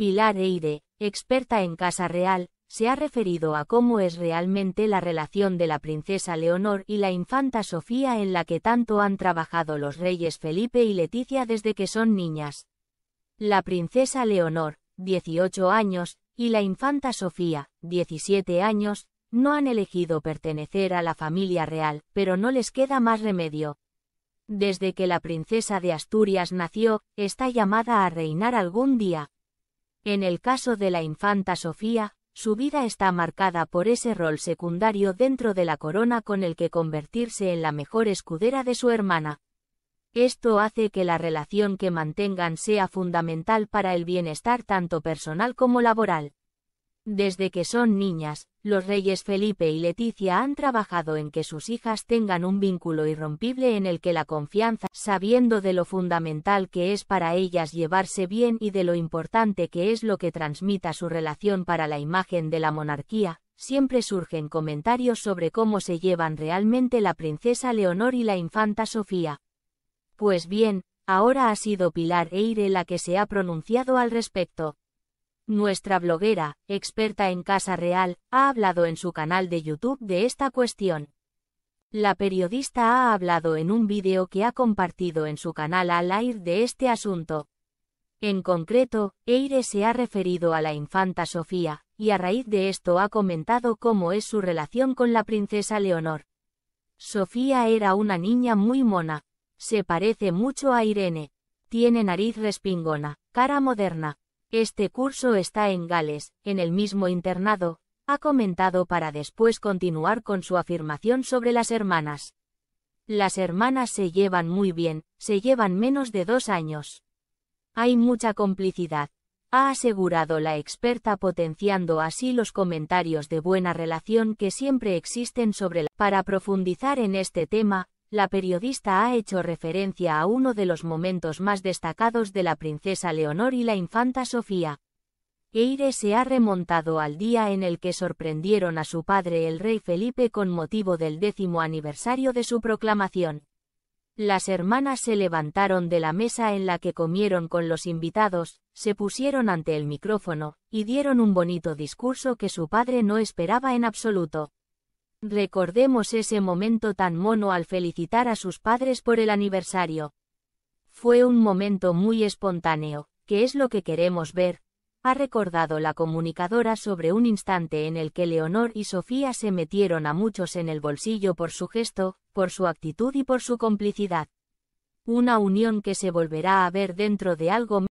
Pilar Eide, experta en Casa Real, se ha referido a cómo es realmente la relación de la princesa Leonor y la infanta Sofía en la que tanto han trabajado los reyes Felipe y Leticia desde que son niñas. La princesa Leonor, 18 años, y la infanta Sofía, 17 años, no han elegido pertenecer a la familia real, pero no les queda más remedio. Desde que la princesa de Asturias nació, está llamada a reinar algún día, en el caso de la infanta Sofía, su vida está marcada por ese rol secundario dentro de la corona con el que convertirse en la mejor escudera de su hermana. Esto hace que la relación que mantengan sea fundamental para el bienestar tanto personal como laboral. Desde que son niñas, los reyes Felipe y Leticia han trabajado en que sus hijas tengan un vínculo irrompible en el que la confianza, sabiendo de lo fundamental que es para ellas llevarse bien y de lo importante que es lo que transmita su relación para la imagen de la monarquía, siempre surgen comentarios sobre cómo se llevan realmente la princesa Leonor y la infanta Sofía. Pues bien, ahora ha sido Pilar Eire la que se ha pronunciado al respecto. Nuestra bloguera, experta en Casa Real, ha hablado en su canal de YouTube de esta cuestión. La periodista ha hablado en un vídeo que ha compartido en su canal al aire de este asunto. En concreto, Eire se ha referido a la infanta Sofía, y a raíz de esto ha comentado cómo es su relación con la princesa Leonor. Sofía era una niña muy mona. Se parece mucho a Irene. Tiene nariz respingona, cara moderna, este curso está en Gales, en el mismo internado, ha comentado para después continuar con su afirmación sobre las hermanas. Las hermanas se llevan muy bien, se llevan menos de dos años. Hay mucha complicidad, ha asegurado la experta potenciando así los comentarios de buena relación que siempre existen sobre la... Para profundizar en este tema, la periodista ha hecho referencia a uno de los momentos más destacados de la princesa Leonor y la infanta Sofía. Eire se ha remontado al día en el que sorprendieron a su padre el rey Felipe con motivo del décimo aniversario de su proclamación. Las hermanas se levantaron de la mesa en la que comieron con los invitados, se pusieron ante el micrófono, y dieron un bonito discurso que su padre no esperaba en absoluto. Recordemos ese momento tan mono al felicitar a sus padres por el aniversario. Fue un momento muy espontáneo, que es lo que queremos ver, ha recordado la comunicadora sobre un instante en el que Leonor y Sofía se metieron a muchos en el bolsillo por su gesto, por su actitud y por su complicidad. Una unión que se volverá a ver dentro de algo